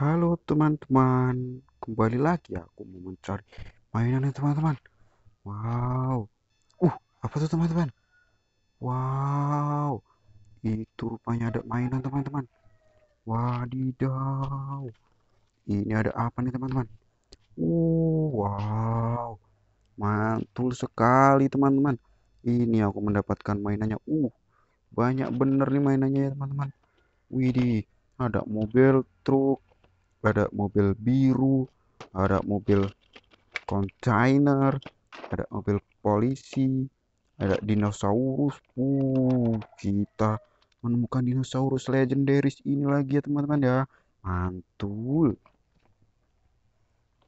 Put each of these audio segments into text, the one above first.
Halo teman-teman, kembali lagi aku mau mencari mainan teman-teman. Wow. Uh, apa tuh teman-teman? Wow. Itu rupanya ada mainan teman-teman. Wadidaw. Ini ada apa nih teman-teman? Uh, wow. Mantul sekali teman-teman. Ini aku mendapatkan mainannya. Uh, banyak bener nih mainannya ya teman-teman. Widih, ada mobil, truk, ada mobil biru ada mobil kontainer ada mobil polisi ada dinosaurus uh kita menemukan dinosaurus legendaris ini lagi ya teman-teman ya mantul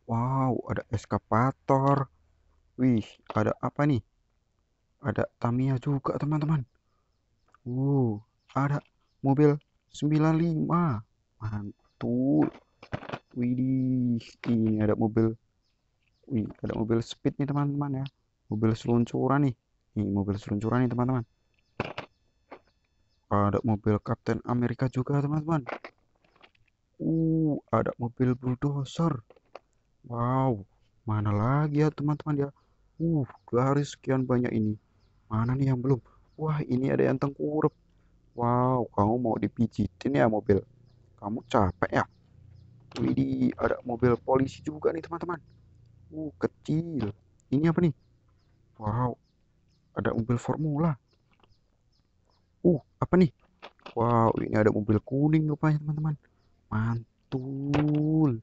wow ada eskapator wih ada apa nih ada Tamiya juga teman-teman uh ada mobil 95 mantul Widih, ini ada mobil. Wih, ada mobil speed nih teman-teman ya. Mobil seluncuran nih. Ini mobil seluncuran nih teman-teman. Ada mobil Captain Amerika juga teman-teman. Uh, ada mobil bulldozer. Wow, mana lagi ya teman-teman ya? Uh, garis sekian banyak ini. Mana nih yang belum? Wah, ini ada yang tengkurap. Wow, kamu mau dipijitin ya mobil? Kamu capek ya? Widih, ada mobil polisi juga nih teman-teman. Uh, kecil. Ini apa nih? Wow, ada mobil formula. Uh, apa nih? Wow, ini ada mobil kuning rupanya teman-teman. Mantul.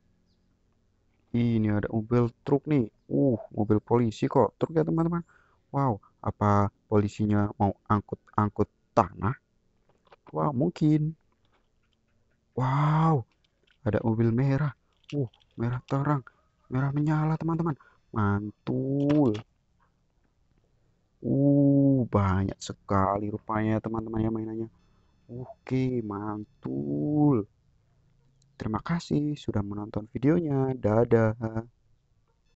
Ini ada mobil truk nih. Uh, mobil polisi kok. Truk ya teman-teman. Wow, apa polisinya mau angkut-angkut tanah? Wow, mungkin. Wow, ada mobil merah uh merah terang merah menyala teman-teman mantul uh banyak sekali rupanya teman-teman ya mainannya oke mantul terima kasih sudah menonton videonya dadah